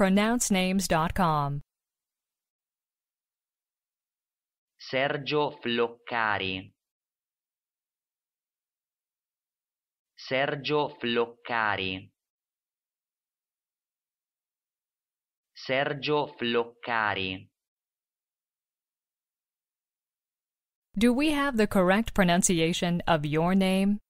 pronouncenames.com. Sergio Floccari Sergio Floccari Sergio Floccari Do we have the correct pronunciation of your name?